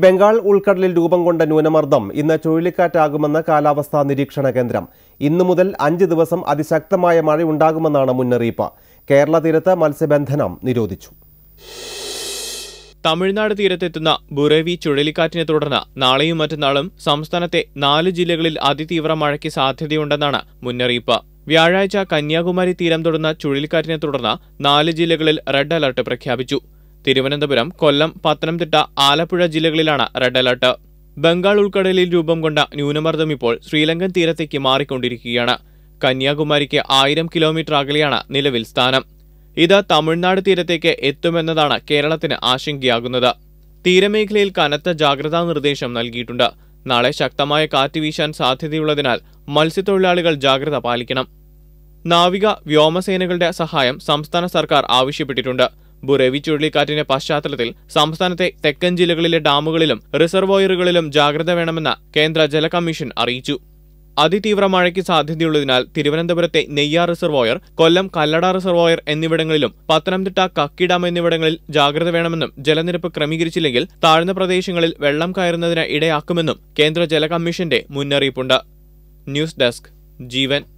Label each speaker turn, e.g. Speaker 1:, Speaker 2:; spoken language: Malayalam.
Speaker 1: ബംഗാൾ ഉൾക്കടലിൽ രൂപം കൊണ്ട ന്യൂനമർദ്ദം ഇന്ന് ചുഴലിക്കാറ്റാകുമെന്ന് കാലാവസ്ഥാ നിരീക്ഷണ കേന്ദ്രം ഇന്നു മുതൽ അഞ്ച് ദിവസം അതിശക്തമായ മഴയുണ്ടാകുമെന്നാണ് മുന്നറിയിപ്പ് കേരള തീരത്ത് മത്സ്യബന്ധനം നിരോധിച്ചു
Speaker 2: തമിഴ്നാട് തീരത്തെത്തുന്ന ബുറേവി ചുഴലിക്കാറ്റിനെ തുടർന്ന് നാളെയും മറ്റന്നാളും സംസ്ഥാനത്തെ നാല് ജില്ലകളിൽ അതിതീവ്ര മഴയ്ക്ക് സാധ്യതയുണ്ടെന്നാണ് മുന്നറിയിപ്പ് വ്യാഴാഴ്ച കന്യാകുമാരി തീരം തുടർന്ന ചുഴലിക്കാറ്റിനെ തുടർന്ന് നാല് ജില്ലകളിൽ റെഡ് അലർട്ട് പ്രഖ്യാപിച്ചു തിരുവനന്തപുരം കൊല്ലം പത്തനംതിട്ട ആലപ്പുഴ ജില്ലകളിലാണ് റെഡ് അലർട്ട് ബംഗാൾ ഉൾക്കടലിൽ രൂപം കൊണ്ട ന്യൂനമർദ്ദം ഇപ്പോൾ ശ്രീലങ്കൻ തീരത്തേക്ക് മാറിക്കൊണ്ടിരിക്കുകയാണ് കന്യാകുമാരിക്ക് ആയിരം കിലോമീറ്റർ അകലെയാണ് നിലവിൽ സ്ഥാനം ഇത് തമിഴ്നാട് തീരത്തേക്ക് എത്തുമെന്നതാണ് കേരളത്തിന് ആശങ്കയാകുന്നത് തീരമേഖലയിൽ കനത്ത ജാഗ്രതാ നിർദ്ദേശം നൽകിയിട്ടുണ്ട് നാളെ ശക്തമായ കാറ്റ് വീശാൻ സാധ്യതയുള്ളതിനാൽ മത്സ്യത്തൊഴിലാളികൾ ജാഗ്രത പാലിക്കണം നാവിക വ്യോമസേനകളുടെ സഹായം സംസ്ഥാന സർക്കാർ ആവശ്യപ്പെട്ടിട്ടുണ്ട് ബുറേവി ചുഴലിക്കാറ്റിന്റെ പശ്ചാത്തലത്തിൽ സംസ്ഥാനത്തെ തെക്കൻ ജില്ലകളിലെ ഡാമുകളിലും റിസർവോയറുകളിലും ജാഗ്രത വേണമെന്ന കേന്ദ്ര ജല കമ്മീഷൻ അറിയിച്ചു അതിതീവ്ര മഴയ്ക്ക് സാധ്യതയുള്ളതിനാൽ തിരുവനന്തപുരത്തെ നെയ്യാർ റിസർവോയർ കൊല്ലം കല്ലട റിസർവോയർ എന്നിവിടങ്ങളിലും പത്തനംതിട്ട കക്കി ഡാം എന്നിവിടങ്ങളിൽ ജാഗ്രത വേണമെന്നും ജലനിരപ്പ് ക്രമീകരിച്ചില്ലെങ്കിൽ താഴ്ന്ന പ്രദേശങ്ങളിൽ വെള്ളം കയറുന്നതിന് ഇടയാക്കുമെന്നും കേന്ദ്ര ജല കമ്മീഷന്റെ മുന്നറിയിപ്പുണ്ട് ന്യൂസ് ഡെസ്ക് ജീവൻ